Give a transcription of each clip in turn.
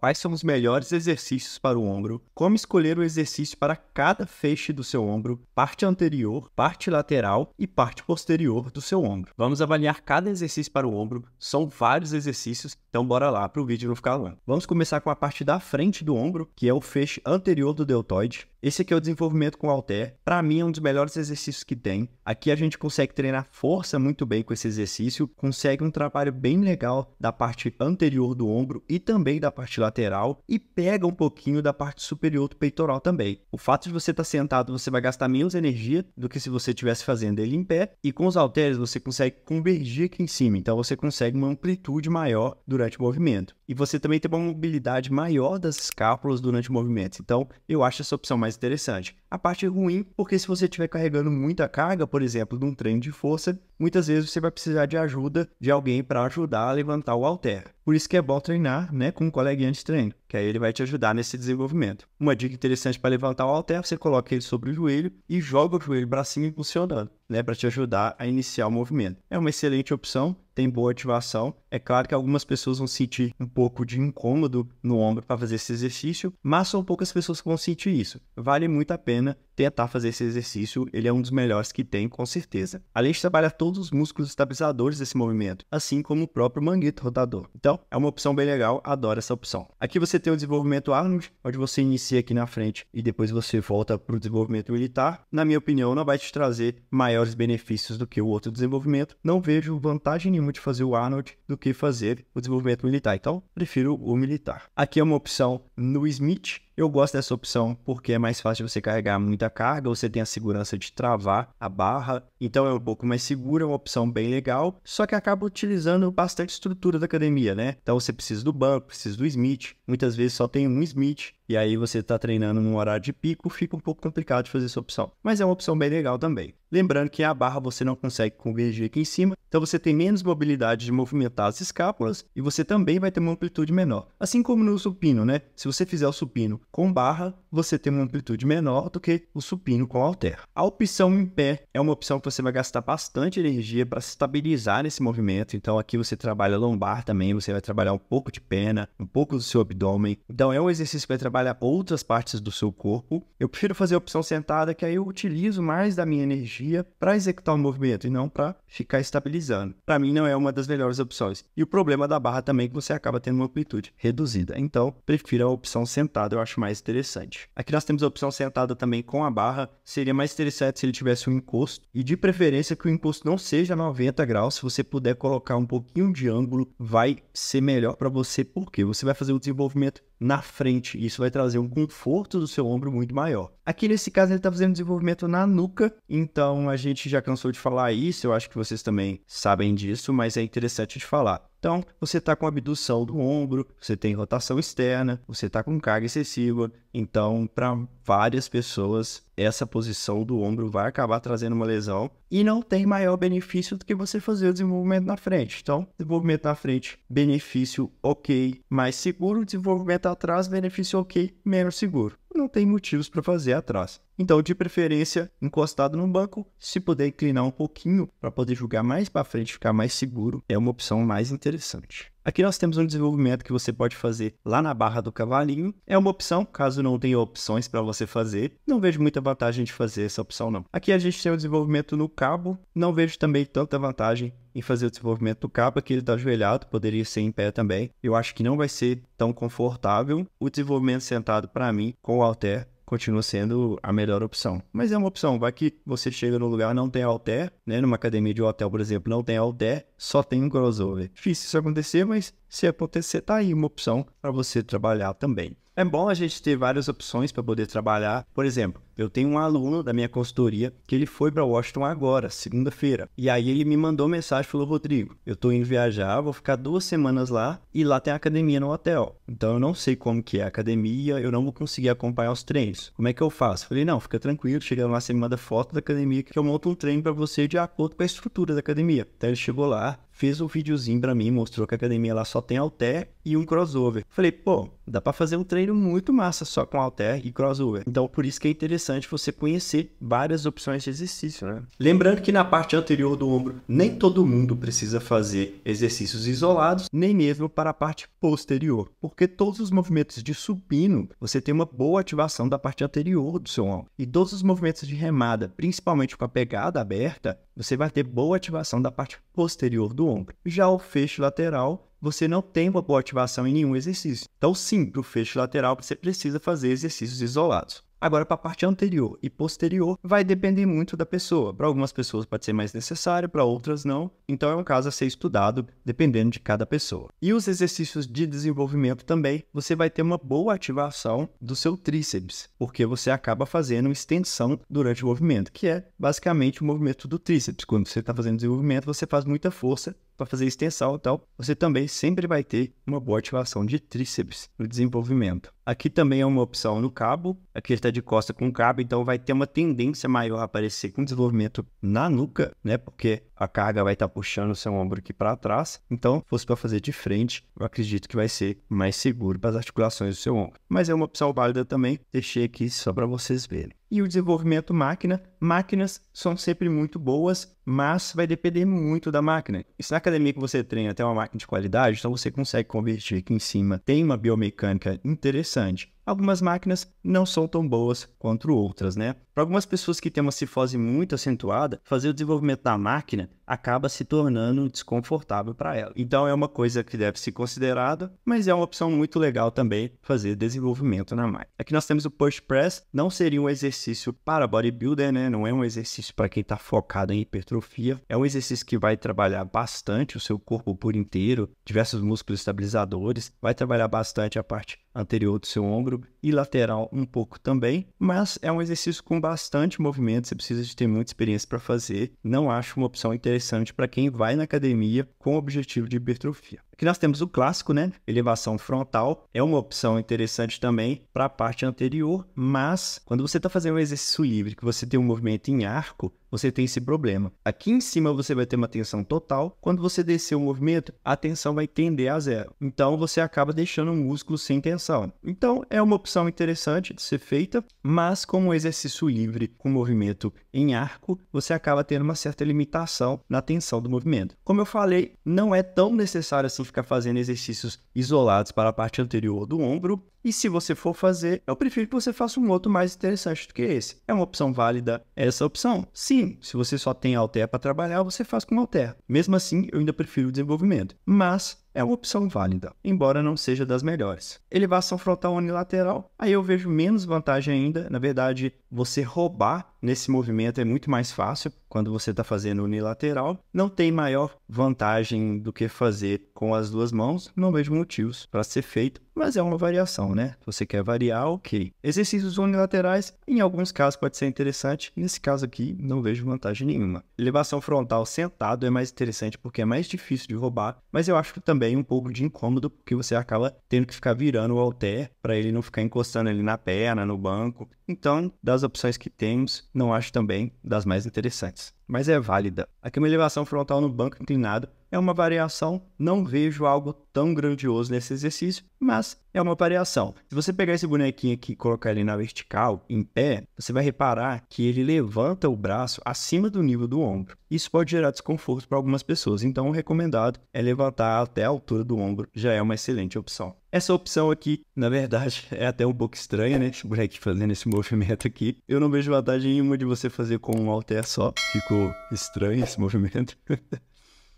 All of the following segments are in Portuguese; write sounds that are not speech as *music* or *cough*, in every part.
Quais são os melhores exercícios para o ombro? Como escolher o exercício para cada feixe do seu ombro, parte anterior, parte lateral e parte posterior do seu ombro? Vamos avaliar cada exercício para o ombro, são vários exercícios, então bora lá para o vídeo não ficar longo. Vamos começar com a parte da frente do ombro, que é o feixe anterior do deltoide. Esse aqui é o desenvolvimento com halter. Para mim, é um dos melhores exercícios que tem. Aqui a gente consegue treinar força muito bem com esse exercício, consegue um trabalho bem legal da parte anterior do ombro e também da parte lateral lateral e pega um pouquinho da parte superior do peitoral também. O fato de você estar tá sentado, você vai gastar menos energia do que se você estivesse fazendo ele em pé, e com os halteres você consegue convergir aqui em cima, então você consegue uma amplitude maior durante o movimento. E você também tem uma mobilidade maior das escápulas durante o movimento, então eu acho essa opção mais interessante. A parte ruim, porque se você estiver carregando muita carga, por exemplo, de um treino de força, muitas vezes você vai precisar de ajuda de alguém para ajudar a levantar o halter. Por isso que é bom treinar, né, com um coleguinha de treino que aí ele vai te ajudar nesse desenvolvimento. Uma dica interessante para levantar o halter, você coloca ele sobre o joelho e joga o joelho bracinho impulsionando, né, para te ajudar a iniciar o movimento. É uma excelente opção, tem boa ativação. É claro que algumas pessoas vão sentir um pouco de incômodo no ombro para fazer esse exercício, mas são poucas pessoas que vão sentir isso. Vale muito a pena tentar fazer esse exercício, ele é um dos melhores que tem, com certeza. Além de trabalhar todos os músculos estabilizadores desse movimento, assim como o próprio manguito rotador. Então, é uma opção bem legal, adoro essa opção. Aqui você você tem o desenvolvimento armas onde você inicia aqui na frente e depois você volta para o desenvolvimento militar, na minha opinião, não vai te trazer maiores benefícios do que o outro desenvolvimento. Não vejo vantagem nenhuma de fazer o Arnold do que fazer o desenvolvimento militar. Então, prefiro o militar. Aqui é uma opção no Smith, eu gosto dessa opção porque é mais fácil você carregar muita carga, você tem a segurança de travar a barra, então é um pouco mais segura, é uma opção bem legal, só que acaba utilizando bastante estrutura da academia, né? Então você precisa do banco, precisa do Smith, muitas vezes só tem um Smith, e aí você está treinando num horário de pico, fica um pouco complicado de fazer essa opção. Mas é uma opção bem legal também. Lembrando que a barra você não consegue convergir aqui em cima, então você tem menos mobilidade de movimentar as escápulas e você também vai ter uma amplitude menor. Assim como no supino, né? Se você fizer o supino com barra, você tem uma amplitude menor do que o supino com halter. A opção em pé é uma opção que você vai gastar bastante energia para se estabilizar nesse movimento. Então aqui você trabalha lombar também, você vai trabalhar um pouco de perna, um pouco do seu abdômen. Então é um exercício que vai trabalhar trabalha outras partes do seu corpo. Eu prefiro fazer a opção sentada, que aí eu utilizo mais da minha energia para executar o movimento e não para ficar estabilizando. Para mim, não é uma das melhores opções. E o problema da barra também é que você acaba tendo uma amplitude reduzida. Então, prefiro a opção sentada, eu acho mais interessante. Aqui nós temos a opção sentada também com a barra. Seria mais interessante se ele tivesse um encosto e de preferência que o encosto não seja 90 graus. Se você puder colocar um pouquinho de ângulo, vai ser melhor para você, porque você vai fazer o desenvolvimento na frente. Isso vai trazer um conforto do seu ombro muito maior. Aqui nesse caso ele está fazendo desenvolvimento na nuca, então a gente já cansou de falar isso, eu acho que vocês também sabem disso, mas é interessante de falar. Então, você está com abdução do ombro, você tem rotação externa, você está com carga excessiva. Então, para várias pessoas, essa posição do ombro vai acabar trazendo uma lesão e não tem maior benefício do que você fazer o desenvolvimento na frente. Então, desenvolvimento na frente, benefício ok, mais seguro. Desenvolvimento atrás, benefício ok, menos seguro não tem motivos para fazer atrás. Então, de preferência, encostado no banco, se puder inclinar um pouquinho para poder jogar mais para frente, ficar mais seguro, é uma opção mais interessante. Aqui nós temos um desenvolvimento que você pode fazer lá na barra do cavalinho. É uma opção, caso não tenha opções para você fazer. Não vejo muita vantagem de fazer essa opção, não. Aqui a gente tem o desenvolvimento no cabo. Não vejo também tanta vantagem em fazer o desenvolvimento do cabo. Aqui ele está ajoelhado, poderia ser em pé também. Eu acho que não vai ser tão confortável. O desenvolvimento sentado, para mim, com o halter, continua sendo a melhor opção. Mas é uma opção, vai que você chega no lugar não tem halter, né? Numa academia de hotel, por exemplo, não tem halter, só tem um crossover. Difícil isso acontecer, mas se acontecer, tá aí uma opção para você trabalhar também. É bom a gente ter várias opções para poder trabalhar. Por exemplo, eu tenho um aluno da minha consultoria que ele foi para Washington agora, segunda-feira. E aí ele me mandou mensagem e falou: Rodrigo, eu tô indo viajar, vou ficar duas semanas lá e lá tem academia no hotel. Então eu não sei como que é a academia, eu não vou conseguir acompanhar os treinos. Como é que eu faço? falei: não, fica tranquilo, chega lá você me manda foto da academia que eu monto um treino para você de acordo com a estrutura da academia. Então ele chegou lá, fez um videozinho para mim, mostrou que a academia lá só tem halter e um crossover. Falei, pô, dá para fazer um treino muito massa só com halter e crossover. Então por isso que é interessante interessante você conhecer várias opções de exercício, né? Lembrando que na parte anterior do ombro, nem todo mundo precisa fazer exercícios isolados, nem mesmo para a parte posterior, porque todos os movimentos de supino, você tem uma boa ativação da parte anterior do seu ombro. E todos os movimentos de remada, principalmente com a pegada aberta, você vai ter boa ativação da parte posterior do ombro. Já o fecho lateral, você não tem uma boa ativação em nenhum exercício. Então, sim, para o fecho lateral, você precisa fazer exercícios isolados. Agora, para a parte anterior e posterior, vai depender muito da pessoa. Para algumas pessoas pode ser mais necessário, para outras não. Então, é um caso a ser estudado, dependendo de cada pessoa. E os exercícios de desenvolvimento também, você vai ter uma boa ativação do seu tríceps, porque você acaba fazendo extensão durante o movimento, que é basicamente o movimento do tríceps. Quando você está fazendo desenvolvimento, você faz muita força para fazer extensão e tal, você também sempre vai ter uma boa ativação de tríceps no desenvolvimento. Aqui também é uma opção no cabo, aqui está de costa com cabo, então vai ter uma tendência maior a aparecer com desenvolvimento na nuca, né? Porque a carga vai estar tá puxando o seu ombro aqui para trás. Então, fosse para fazer de frente, eu acredito que vai ser mais seguro para as articulações do seu ombro. Mas é uma opção válida também, deixei aqui só para vocês verem e o desenvolvimento máquina. Máquinas são sempre muito boas, mas vai depender muito da máquina. E se na academia que você treina tem uma máquina de qualidade, então você consegue convertir aqui em cima, tem uma biomecânica interessante algumas máquinas não são tão boas quanto outras, né? Para algumas pessoas que têm uma cifose muito acentuada, fazer o desenvolvimento da máquina acaba se tornando desconfortável para ela. Então é uma coisa que deve ser considerada, mas é uma opção muito legal também fazer desenvolvimento na máquina. Aqui nós temos o push press, não seria um exercício para bodybuilder, né? Não é um exercício para quem está focado em hipertrofia. É um exercício que vai trabalhar bastante o seu corpo por inteiro, diversos músculos estabilizadores, vai trabalhar bastante a parte anterior do seu ombro e lateral um pouco também, mas é um exercício com bastante movimento, você precisa de ter muita experiência para fazer. Não acho uma opção interessante para quem vai na academia com o objetivo de hipertrofia. Aqui nós temos o clássico, né? Elevação frontal. É uma opção interessante também para a parte anterior, mas quando você está fazendo um exercício livre, que você tem um movimento em arco, você tem esse problema. Aqui em cima você vai ter uma tensão total. Quando você descer o movimento, a tensão vai tender a zero. Então você acaba deixando o músculo sem tensão. Então é uma opção interessante de ser feita, mas como um exercício livre com movimento em arco, você acaba tendo uma certa limitação na tensão do movimento. Como eu falei, não é tão necessário assim ficar fazendo exercícios isolados para a parte anterior do ombro. E se você for fazer, eu prefiro que você faça um outro mais interessante do que esse. É uma opção válida essa opção? Sim, se você só tem halter para trabalhar, você faz com halter. Mesmo assim, eu ainda prefiro o desenvolvimento. Mas é uma opção válida, embora não seja das melhores. Ele vai só frontal unilateral, aí eu vejo menos vantagem ainda. Na verdade, você roubar nesse movimento é muito mais fácil quando você está fazendo unilateral. Não tem maior vantagem do que fazer com as duas mãos, não vejo motivos para ser feito mas é uma variação, né? Se você quer variar, ok. Exercícios unilaterais, em alguns casos pode ser interessante, nesse caso aqui não vejo vantagem nenhuma. Elevação frontal sentado é mais interessante porque é mais difícil de roubar, mas eu acho que também um pouco de incômodo porque você acaba tendo que ficar virando o halter para ele não ficar encostando ali na perna, no banco. Então, das opções que temos, não acho também das mais interessantes mas é válida. Aqui uma elevação frontal no banco inclinado é uma variação, não vejo algo tão grandioso nesse exercício, mas é uma variação. Se você pegar esse bonequinho aqui e colocar ele na vertical, em pé, você vai reparar que ele levanta o braço acima do nível do ombro. Isso pode gerar desconforto para algumas pessoas, então o recomendado é levantar até a altura do ombro, já é uma excelente opção. Essa opção aqui, na verdade, *laughs* é até um pouco estranha, né? Esse tipo, moleque né, fazendo esse *laughs* movimento aqui. Eu não vejo vantagem nenhuma de você fazer com um alter só. Ficou estranho esse *laughs* movimento.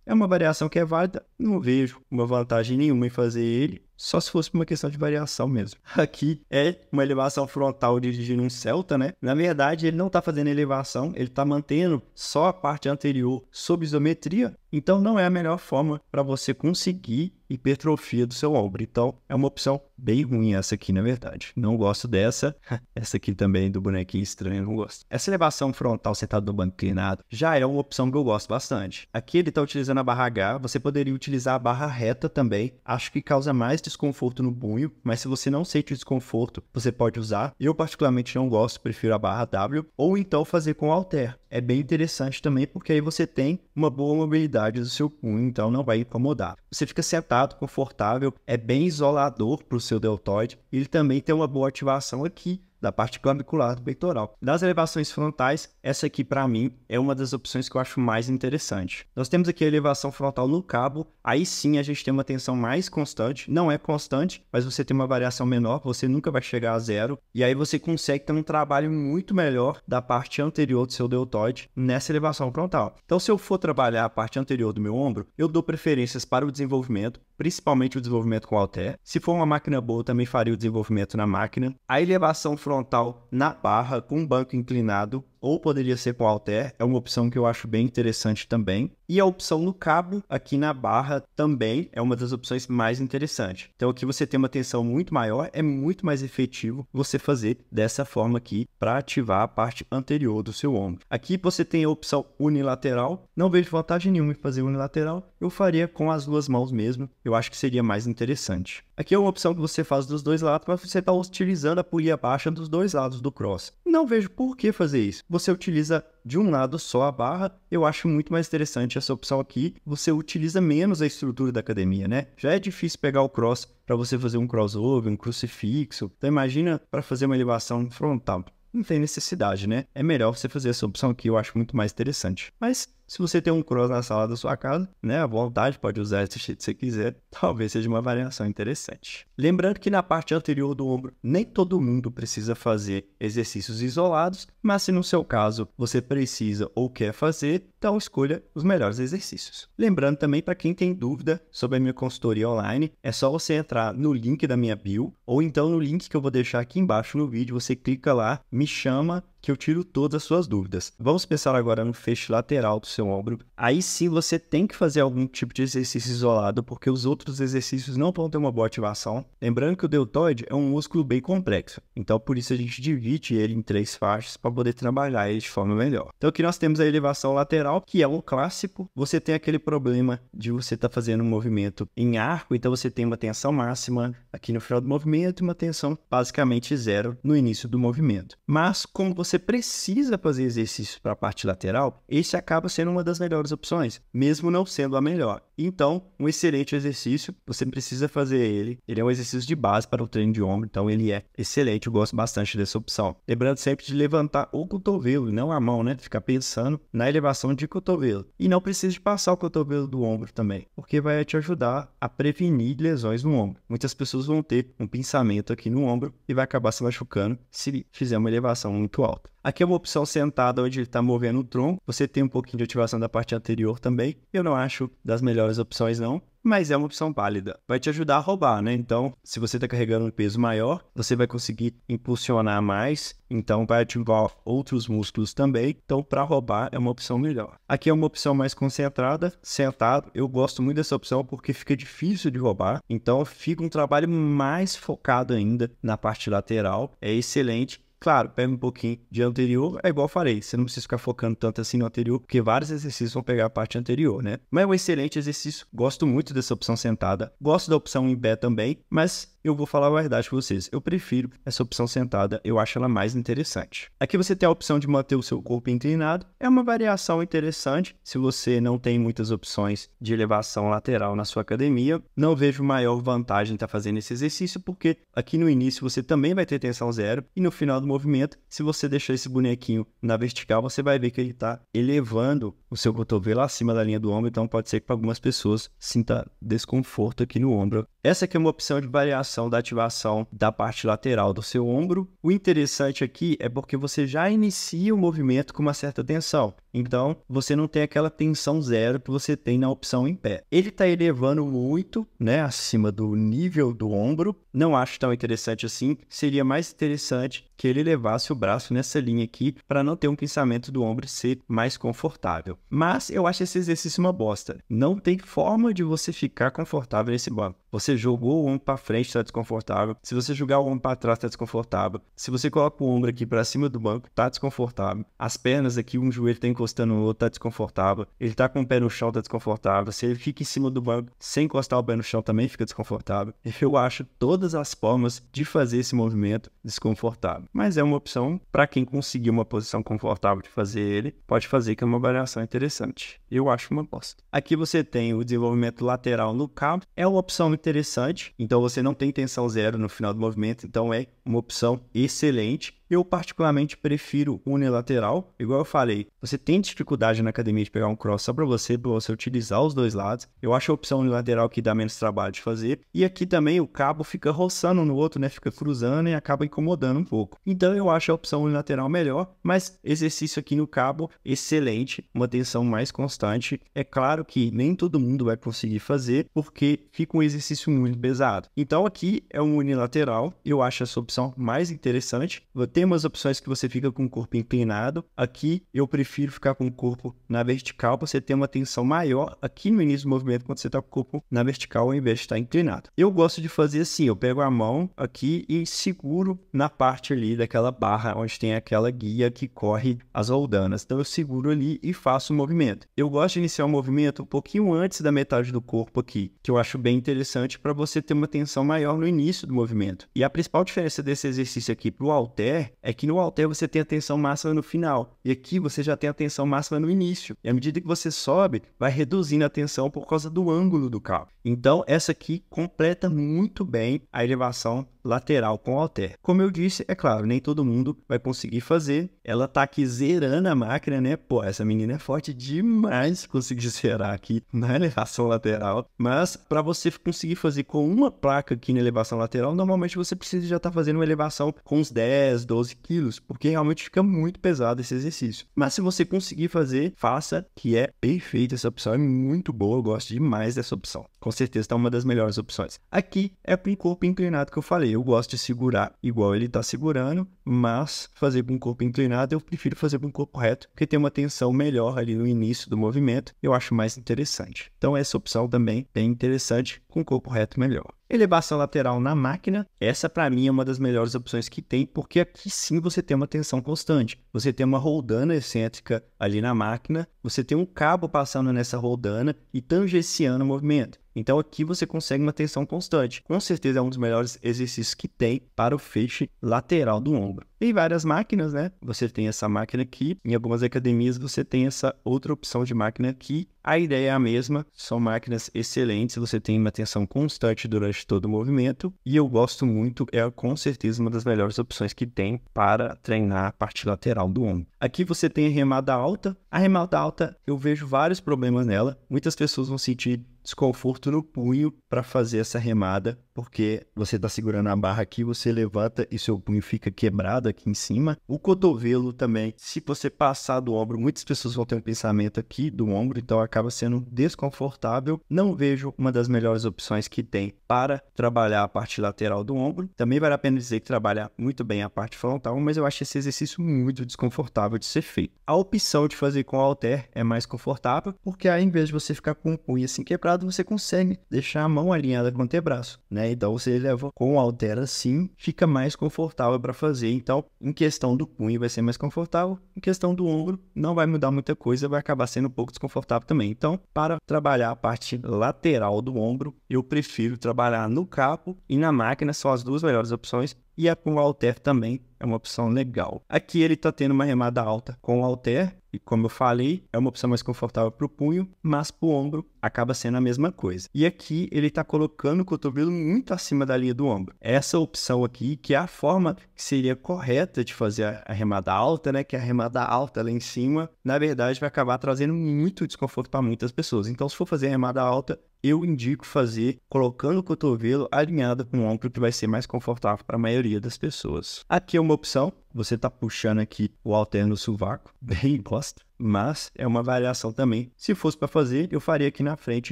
é uma variação que é válida. Não vejo uma vantagem nenhuma em fazer ele. Só se fosse uma questão de variação mesmo. *laughs* Aqui é uma elevação frontal dirigindo um Celta, né? Na verdade, ele não está fazendo elevação, ele está mantendo só a parte anterior sob isometria. Então, não é a melhor forma para você conseguir hipertrofia do seu ombro. Então, é uma opção bem ruim essa aqui, na verdade. Não gosto dessa. *laughs* Essa aqui também do bonequinho estranho, não gosto. Essa elevação frontal sentado no banco inclinado já é uma opção que eu gosto bastante. Aqui ele está utilizando a barra H, você poderia utilizar a barra reta também. Acho que causa mais desconforto no punho, mas se você não sente desconforto, você pode usar. Eu particularmente não gosto, prefiro a barra W, ou então fazer com halter. É bem interessante também porque aí você tem uma boa mobilidade do seu punho, então não vai incomodar. Você fica sentado, confortável, é bem isolador para o seu deltoide. Ele também tem uma boa ativação aqui da parte clavicular do peitoral. Das elevações frontais, essa aqui para mim é uma das opções que eu acho mais interessante. Nós temos aqui a elevação frontal no cabo, aí sim a gente tem uma tensão mais constante, não é constante, mas você tem uma variação menor, você nunca vai chegar a zero, e aí você consegue ter um trabalho muito melhor da parte anterior do seu deltoide nessa elevação frontal. Então se eu for trabalhar a parte anterior do meu ombro, eu dou preferências para o desenvolvimento, principalmente o desenvolvimento com halter. Se for uma máquina boa, eu também faria o desenvolvimento na máquina. A elevação frontal frontal na barra com banco inclinado ou poderia ser com Alter, é uma opção que eu acho bem interessante também. E a opção no cabo, aqui na barra, também é uma das opções mais interessantes. Então aqui você tem uma tensão muito maior, é muito mais efetivo você fazer dessa forma aqui para ativar a parte anterior do seu ombro. Aqui você tem a opção unilateral, não vejo vantagem nenhuma em fazer unilateral, eu faria com as duas mãos mesmo, eu acho que seria mais interessante. Aqui é uma opção que você faz dos dois lados, mas você está utilizando a polia baixa dos dois lados do cross. Não vejo por que fazer isso você utiliza de um lado só a barra. Eu acho muito mais interessante essa opção aqui. Você utiliza menos a estrutura da academia, né? Já é difícil pegar o cross para você fazer um crossover, um crucifixo. Então imagina para fazer uma elevação frontal. Não tem necessidade, né? É melhor você fazer essa opção aqui, eu acho muito mais interessante. Mas se você tem um cross na sala da sua casa, né, à vontade, pode usar esse jeito que você quiser, *laughs* talvez seja uma variação interessante. Lembrando que na parte anterior do ombro, nem todo mundo precisa fazer exercícios isolados, mas se no seu caso você precisa ou quer fazer, então escolha os melhores exercícios. Lembrando também para quem tem dúvida sobre a minha consultoria online, é só você entrar no link da minha bio ou então no link que eu vou deixar aqui embaixo no vídeo, você clica lá, me chama que eu tiro todas as suas dúvidas. Vamos pensar agora no feixe lateral do seu ombro. Aí sim você tem que fazer algum tipo de exercício isolado, porque os outros exercícios não vão ter uma boa ativação. Lembrando que o deltoide é um músculo bem complexo, então por isso a gente divide ele em três faixas para poder trabalhar ele de forma melhor. Então aqui nós temos a elevação lateral, que é um clássico. Você tem aquele problema de você estar tá fazendo um movimento em arco, então você tem uma tensão máxima aqui no final do movimento e uma tensão basicamente zero no início do movimento. Mas como você você precisa fazer exercício para a parte lateral, esse acaba sendo uma das melhores opções, mesmo não sendo a melhor. Então, um excelente exercício, você precisa fazer ele. Ele é um exercício de base para o treino de ombro, então ele é excelente, eu gosto bastante dessa opção. Lembrando sempre de levantar o cotovelo, não a mão, né? Ficar pensando na elevação de cotovelo. E não precisa de passar o cotovelo do ombro também, porque vai te ajudar a prevenir lesões no ombro. Muitas pessoas vão ter um pensamento aqui no ombro e vai acabar se machucando se fizer uma elevação muito alta. Aqui é uma opção sentada onde ele está movendo o tronco. Você tem um pouquinho de ativação da parte anterior também. Eu não acho das melhores opções, não. Mas é uma opção válida. Vai te ajudar a roubar, né? Então, se você está carregando um peso maior, você vai conseguir impulsionar mais. Então, vai ativar outros músculos também. Então, para roubar, é uma opção melhor. Aqui é uma opção mais concentrada, sentado. Eu gosto muito dessa opção porque fica difícil de roubar. Então, fica um trabalho mais focado ainda na parte lateral. É excelente Claro, pega um pouquinho de anterior, é igual eu falei, você não precisa ficar focando tanto assim no anterior, porque vários exercícios vão pegar a parte anterior, né? Mas é um excelente exercício, gosto muito dessa opção sentada, gosto da opção em pé também, mas eu vou falar a verdade para vocês. Eu prefiro essa opção sentada, eu acho ela mais interessante. Aqui você tem a opção de manter o seu corpo inclinado, é uma variação interessante. Se você não tem muitas opções de elevação lateral na sua academia, não vejo maior vantagem em estar tá fazendo esse exercício, porque aqui no início você também vai ter tensão zero e no final do movimento. Se você deixar esse bonequinho na vertical, você vai ver que ele está elevando o seu cotovelo acima da linha do ombro, então pode ser que para algumas pessoas sinta desconforto aqui no ombro essa aqui é uma opção de variação da ativação da parte lateral do seu ombro. O interessante aqui é porque você já inicia o movimento com uma certa tensão. Então, você não tem aquela tensão zero que você tem na opção em pé. Ele está elevando muito, né, acima do nível do ombro. Não acho tão interessante assim. Seria mais interessante que ele levasse o braço nessa linha aqui para não ter um pensamento do ombro ser mais confortável. Mas eu acho esse exercício uma bosta. Não tem forma de você ficar confortável nesse banco. Você jogou o ombro para frente, está desconfortável. Se você jogar o ombro para trás, está desconfortável. Se você coloca o ombro aqui para cima do banco, está desconfortável. As pernas aqui, um joelho está encostando no outro, está desconfortável. Ele está com o pé no chão, está desconfortável. Se ele fica em cima do banco sem encostar o pé no chão, também fica desconfortável. Eu acho todas as formas de fazer esse movimento desconfortável. Mas é uma opção para quem conseguir uma posição confortável de fazer ele, pode fazer que é uma variação interessante. Eu acho uma aposta. Aqui você tem o desenvolvimento lateral no cabo. É uma opção interessante. Então você não tem tensão zero no final do movimento, então é uma opção excelente. Eu, particularmente, prefiro unilateral. Igual eu falei, você tem dificuldade na academia de pegar um cross só para você, para você utilizar os dois lados. Eu acho a opção unilateral que dá menos trabalho de fazer. E aqui também o cabo fica roçando no outro, né? Fica cruzando e acaba incomodando um pouco. Então eu acho a opção unilateral melhor, mas exercício aqui no cabo, excelente. Uma tensão mais constante. É claro que nem todo mundo vai conseguir fazer, porque fica um exercício muito pesado. Então aqui é um unilateral. Eu acho essa opção opção mais interessante. Tem umas opções que você fica com o corpo inclinado. Aqui eu prefiro ficar com o corpo na vertical para você ter uma tensão maior aqui no início do movimento quando você está com o corpo na vertical ao invés de estar tá inclinado. Eu gosto de fazer assim, eu pego a mão aqui e seguro na parte ali daquela barra onde tem aquela guia que corre as roldanas. Então eu seguro ali e faço o movimento. Eu gosto de iniciar o movimento um pouquinho antes da metade do corpo aqui, que eu acho bem interessante para você ter uma tensão maior no início do movimento. E a principal diferença diferença desse exercício aqui para o halter é que no halter você tem a tensão máxima no final e aqui você já tem a tensão máxima no início. E à medida que você sobe, vai reduzindo a tensão por causa do ângulo do cabo. Então, essa aqui completa muito bem a elevação lateral com halter. Como eu disse, é claro, nem todo mundo vai conseguir fazer. Ela está aqui zerando a máquina, né? Pô, essa menina é forte demais conseguir *laughs* zerar aqui na elevação lateral. Mas para você conseguir fazer com uma placa aqui na elevação lateral, normalmente você precisa já estar tá fazendo fazendo uma elevação com uns 10, 12 quilos, porque realmente fica muito pesado esse exercício. Mas se você conseguir fazer, faça, que é perfeito. Essa opção é muito boa, eu gosto demais dessa opção. Com certeza está uma das melhores opções. Aqui é com o corpo inclinado que eu falei. Eu gosto de segurar igual ele está segurando, mas fazer com o corpo inclinado eu prefiro fazer com o corpo reto, porque tem uma tensão melhor ali no início do movimento. Eu acho mais interessante. Então essa opção também é interessante com corpo reto melhor. Elevação lateral na máquina, essa para mim é uma das melhores opções que tem, porque aqui sim você tem uma tensão constante. Você tem uma roldana excêntrica ali na máquina, você tem um cabo passando nessa roldana e tangenciando o movimento. Então aqui você consegue uma tensão constante. Com certeza é um dos melhores exercícios que tem para o feixe lateral do ombro. Tem várias máquinas, né? Você tem essa máquina aqui, em algumas academias você tem essa outra opção de máquina aqui. A ideia é a mesma, são máquinas excelentes, você tem uma tensão constante durante todo o movimento e eu gosto muito, é com certeza uma das melhores opções que tem para treinar a parte lateral do ombro. Aqui você tem a remada alta, a remalta alta, eu vejo vários problemas nela. Muitas pessoas vão sentir desconforto no punho para fazer essa remada, porque você está segurando a barra aqui, você levanta e seu punho fica quebrado aqui em cima. O cotovelo também, se você passar do ombro, muitas pessoas vão ter um pensamento aqui do ombro, então acaba sendo desconfortável. Não vejo uma das melhores opções que tem para trabalhar a parte lateral do ombro. Também vale a pena dizer que trabalha muito bem a parte frontal, mas eu acho esse exercício muito desconfortável de ser feito. A opção de fazer com o halter é mais confortável, porque aí, em vez de você ficar com o punho assim quebrado, você consegue deixar a mão alinhada com o antebraço, né? Então você leva com o halter assim, fica mais confortável para fazer. Então, em questão do punho vai ser mais confortável, em questão do ombro não vai mudar muita coisa, vai acabar sendo um pouco desconfortável também. Então, para trabalhar a parte lateral do ombro, eu prefiro trabalhar no capo e na máquina, são as duas melhores opções e a com o Alter também é uma opção legal. Aqui ele está tendo uma remada alta com o Alter, e como eu falei, é uma opção mais confortável para o punho, mas para o ombro acaba sendo a mesma coisa. E aqui ele está colocando o cotovelo muito acima da linha do ombro. Essa opção aqui, que é a forma que seria correta de fazer a remada alta, né? Que é a remada alta lá em cima, na verdade, vai acabar trazendo muito desconforto para muitas pessoas. Então, se for fazer a remada alta, eu indico fazer colocando o cotovelo alinhado com o ombro, que vai ser mais confortável para a maioria das pessoas. Aqui é uma opção, você está puxando aqui o alterno no sovaco, *laughs* bem gosta mas é uma variação também. Se fosse para fazer, eu faria aqui na frente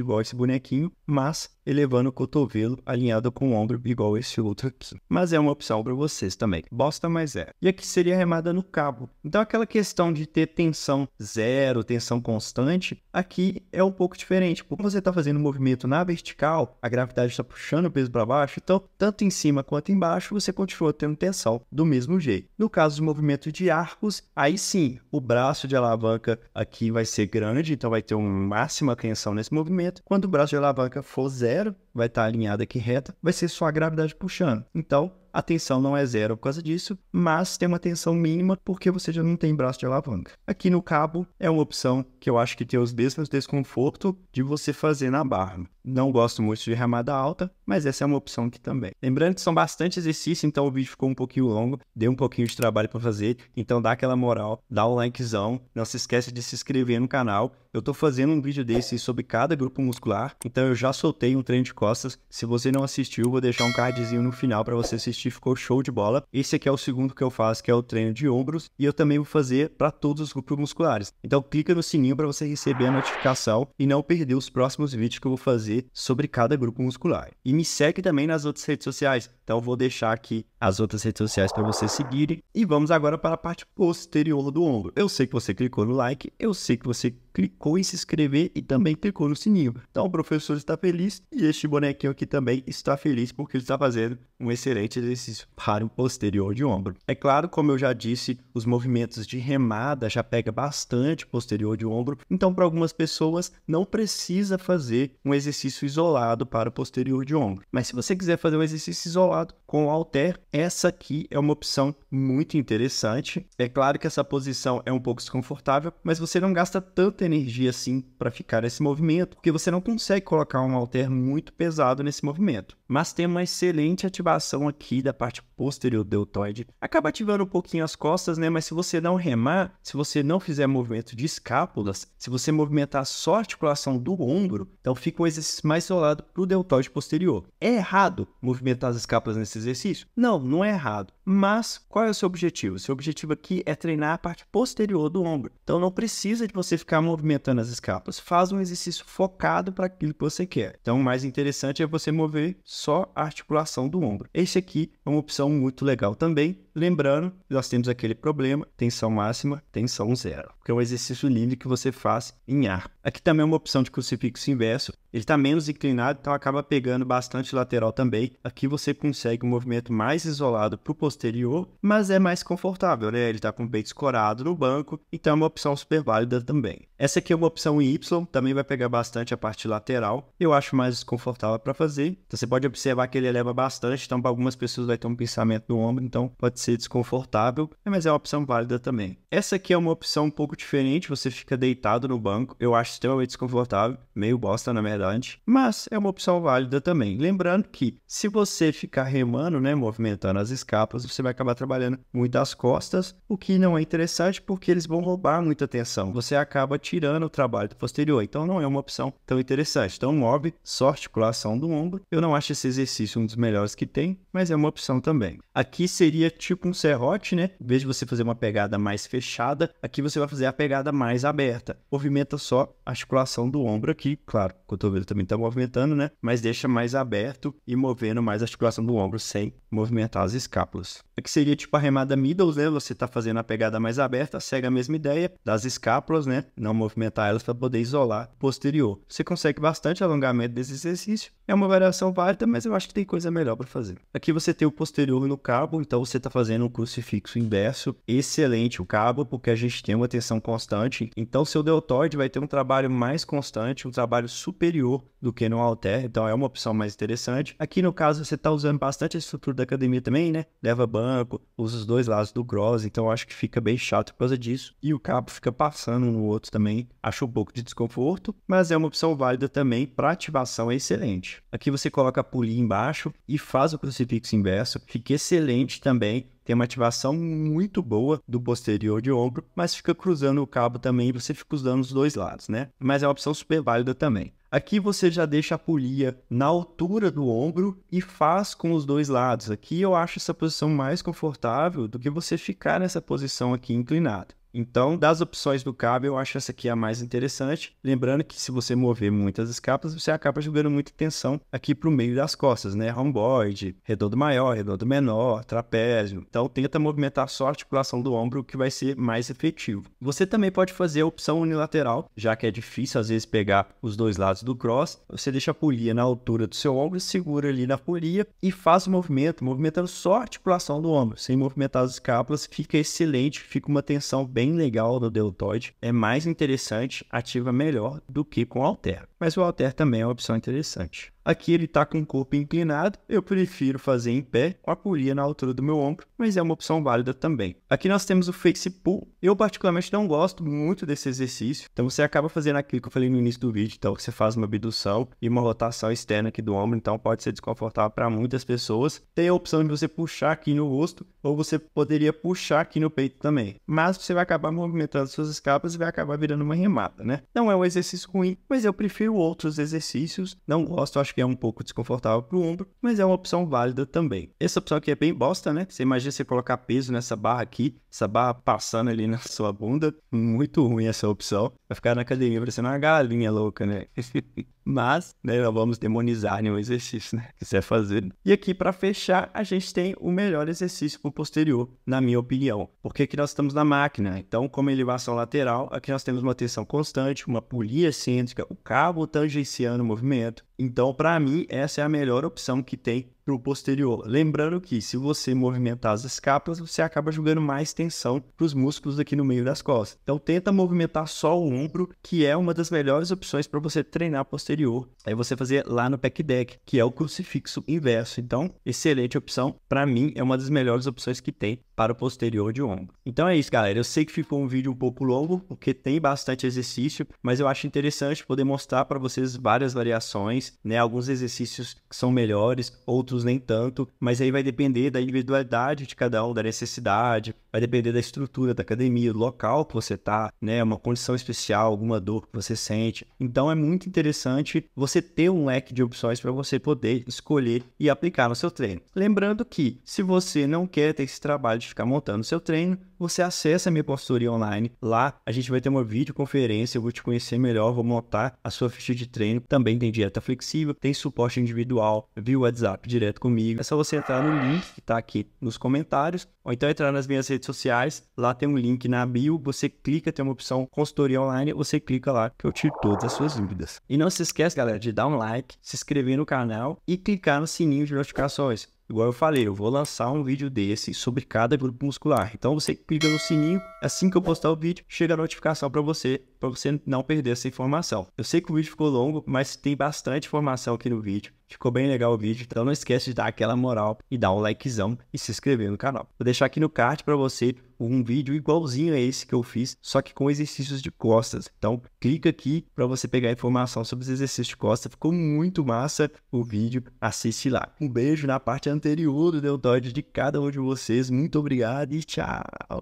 igual esse bonequinho, mas elevando o cotovelo alinhado com o ombro igual esse outro aqui. Mas é uma opção para vocês também. Bosta, mas é. E aqui seria remada no cabo. Então aquela questão de ter tensão zero, tensão constante, aqui é um pouco diferente. Como você está fazendo um movimento na vertical, a gravidade está puxando o peso para baixo, então tanto em cima quanto embaixo você continua tendo tensão do mesmo jeito. No caso de movimento de arcos, aí sim, o braço de alavanca alavanca aqui vai ser grande, então vai ter uma máxima tensão nesse movimento. Quando o braço de alavanca for zero, vai estar alinhado aqui reta, vai ser só a gravidade puxando. Então, a tensão não é zero por causa disso, mas tem uma tensão mínima porque você já não tem braço de alavanca. Aqui no cabo é uma opção que eu acho que tem os mesmos desconforto de você fazer na barra. Não gosto muito de ramada alta, mas essa é uma opção aqui também. Lembrando que são bastante exercícios, então o vídeo ficou um pouquinho longo, deu um pouquinho de trabalho para fazer, então dá aquela moral, dá o um likezão, não se esquece de se inscrever no canal. Eu estou fazendo um vídeo desse sobre cada grupo muscular, então eu já soltei um treino de costas. Se você não assistiu, vou deixar um cardzinho no final para você assistir assistir, ficou show de bola. Esse aqui é o segundo que eu faço, que é o treino de ombros, e eu também vou fazer para todos os grupos musculares. Então clica no sininho para você receber a notificação e não perder os próximos vídeos que eu vou fazer sobre cada grupo muscular. E me segue também nas outras redes sociais, então vou deixar aqui as outras redes sociais para vocês seguirem. E vamos agora para a parte posterior do ombro. Eu sei que você clicou no like, eu sei que você clicou em se inscrever e também clicou no sininho. Então o professor está feliz e este bonequinho aqui também está feliz porque ele está fazendo um excelente exercício para o posterior de ombro. É claro, como eu já disse, os movimentos de remada já pega bastante posterior de ombro, então para algumas pessoas não precisa fazer um exercício isolado para o posterior de ombro. Mas se você quiser fazer um exercício isolado com o halter, essa aqui é uma opção muito interessante. É claro que essa posição é um pouco desconfortável, mas você não gasta tanto energia assim para ficar nesse movimento, porque você não consegue colocar um halter muito pesado nesse movimento. Mas tem uma excelente ativação aqui da parte posterior do deltoide. Acaba ativando um pouquinho as costas, né? Mas se você não remar, se você não fizer movimento de escápulas, se você movimentar só a articulação do ombro, então fica um exercício mais isolado para o deltoide posterior. É errado movimentar as escápulas nesse exercício? Não, não é errado. Mas qual é o seu objetivo? Seu objetivo aqui é treinar a parte posterior do ombro. Então não precisa de você ficar movimentando as escapas. Faz um exercício focado para aquilo que você quer. Então o mais interessante é você mover só a articulação do ombro. Esse aqui é uma opção muito legal também Lembrando, nós temos aquele problema, tensão máxima, tensão zero, que é um exercício livre que você faz em ar. Aqui também é uma opção de crucifixo inverso, ele está menos inclinado, então acaba pegando bastante lateral também. Aqui você consegue um movimento mais isolado para o posterior, mas é mais confortável, né? Ele está com o peito escorado no banco, então é uma opção super válida também. Essa aqui é uma opção em Y, também vai pegar bastante a parte lateral. Eu acho mais desconfortável para fazer. Então você pode observar que ele eleva bastante, então para algumas pessoas vai ter um pensamento do ombro, então pode ser ser desconfortável, né, mas é uma opção válida também. Essa aqui é uma opção um pouco diferente, você fica deitado no banco, eu acho extremamente desconfortável, meio bosta na verdade, mas é uma opção válida também. Lembrando que se você ficar remando, né, movimentando as escapas, você vai acabar trabalhando muito as costas, o que não é interessante porque eles vão roubar muita atenção. Você acaba tirando o trabalho do posterior, então não é uma opção tão interessante. Então move só articulação do ombro. Eu não acho esse exercício um dos melhores que tem, mas é uma opção também. Aqui seria tipo com tipo um serrote, né? Em vez de você fazer uma pegada mais fechada, aqui você vai fazer a pegada mais aberta. Movimenta só a articulação do ombro aqui, claro, o cotovelo também está movimentando, né? Mas deixa mais aberto e movendo mais a articulação do ombro sem movimentar as escápulas. Aqui seria tipo a remada middle, né? Você está fazendo a pegada mais aberta, segue a mesma ideia das escápulas, né? Não movimentar elas para poder isolar posterior. Você consegue bastante alongamento desse exercício. É uma variação válida, mas eu acho que tem coisa melhor para fazer. Aqui você tem o posterior no cabo, então você está fazendo um crucifixo inverso excelente o cabo, porque a gente tem uma tensão constante. Então, seu deltoide vai ter um trabalho mais constante, um trabalho superior do que no halter. Então, é uma opção mais interessante. Aqui, no caso, você está usando bastante a estrutura da academia também, né? Leva banco, usa os dois lados do Gross. Então, acho que fica bem chato por causa disso. E o cabo fica passando no outro também. Acho um pouco de desconforto, mas é uma opção válida também para ativação. É excelente. Aqui você coloca a polia embaixo e faz o crucifixo inverso. Fica excelente também tem uma ativação muito boa do posterior de ombro, mas fica cruzando o cabo também e você fica usando os dois lados, né? Mas é uma opção super válida também. Aqui você já deixa a polia na altura do ombro e faz com os dois lados. Aqui eu acho essa posição mais confortável do que você ficar nessa posição aqui inclinada. Então, das opções do cabo, eu acho essa aqui a mais interessante. Lembrando que se você mover muitas escapas, você acaba jogando muita tensão aqui para o meio das costas, né? Romboide, redondo maior, redondo menor, trapézio. Então, tenta movimentar só a articulação do ombro, que vai ser mais efetivo. Você também pode fazer a opção unilateral, já que é difícil às vezes pegar os dois lados do cross. Você deixa a polia na altura do seu ombro, segura ali na polia e faz o movimento, movimentando só a articulação do ombro, sem movimentar as escápulas. Fica excelente, fica uma tensão bem bem legal no deltoide, é mais interessante, ativa melhor do que com altera mas o halter também é uma opção interessante. Aqui ele está com o corpo inclinado, eu prefiro fazer em pé, com a polia na altura do meu ombro, mas é uma opção válida também. Aqui nós temos o face pull, eu particularmente não gosto muito desse exercício, então você acaba fazendo aquilo que eu falei no início do vídeo, então você faz uma abdução e uma rotação externa aqui do ombro, então pode ser desconfortável para muitas pessoas. Tem a opção de você puxar aqui no rosto, ou você poderia puxar aqui no peito também, mas você vai acabar movimentando suas escapas e vai acabar virando uma remada, né? Não é um exercício ruim, mas eu prefiro outros exercícios. Não gosto, acho que é um pouco desconfortável para o ombro, mas é uma opção válida também. Essa opção aqui é bem bosta, né? Você imagina você colocar peso nessa barra aqui, essa barra passando ali *laughs* na sua bunda. Muito ruim essa opção. Vai ficar na academia parecendo uma galinha louca, né? *laughs* Mas, né, não vamos demonizar nenhum exercício, né? você fazer. E aqui, para fechar, a gente tem o melhor exercício para o posterior, na minha opinião. Porque aqui nós estamos na máquina. Então, como elevação lateral, aqui nós temos uma tensão constante, uma polia excêntrica, o cabo acabam tangenciando o movimento, então, para mim, essa é a melhor opção que tem para o posterior. Lembrando que se você movimentar as escápulas, você acaba jogando mais tensão para os músculos aqui no meio das costas. Então, tenta movimentar só o ombro, que é uma das melhores opções para você treinar posterior. Aí você fazer lá no pec deck, que é o crucifixo inverso. Então, excelente opção. Para mim, é uma das melhores opções que tem para o posterior de ombro. Então é isso, galera. Eu sei que ficou um vídeo um pouco longo, porque tem bastante exercício, mas eu acho interessante poder mostrar para vocês várias variações né? Alguns exercícios são melhores, outros nem tanto, mas aí vai depender da individualidade de cada um, da necessidade, vai depender da estrutura da academia, do local que você está, né, uma condição especial, alguma dor que você sente. Então é muito interessante você ter um leque de opções para você poder escolher e aplicar no seu treino. Lembrando que se você não quer ter esse trabalho de ficar montando o seu treino, você acessa a minha consultoria online. Lá a gente vai ter uma videoconferência, eu vou te conhecer melhor, vou montar a sua ficha de treino. Também tem dieta flexível, tem suporte individual via WhatsApp direto comigo. É só você entrar no link que está aqui nos comentários ou então entrar nas minhas redes sociais. Lá tem um link na bio, você clica, tem uma opção consultoria online, você clica lá que eu tiro todas as suas dúvidas. E não se esquece, galera, de dar um like, se inscrever no canal e clicar no sininho de notificações. Igual eu falei, eu vou lançar um vídeo desse sobre cada grupo muscular. Então você clica no sininho, assim que eu postar o vídeo, chega a notificação para você para você não perder essa informação. Eu sei que o vídeo ficou longo, mas tem bastante informação aqui no vídeo. Ficou bem legal o vídeo, então não esquece de dar aquela moral e dar um likezão e se inscrever no canal. Vou deixar aqui no card para você um vídeo igualzinho a esse que eu fiz, só que com exercícios de costas. Então, clica aqui para você pegar informação sobre os exercícios de costas. Ficou muito massa o vídeo, assiste lá. Um beijo na parte anterior do deltóide de cada um de vocês. Muito obrigado e tchau!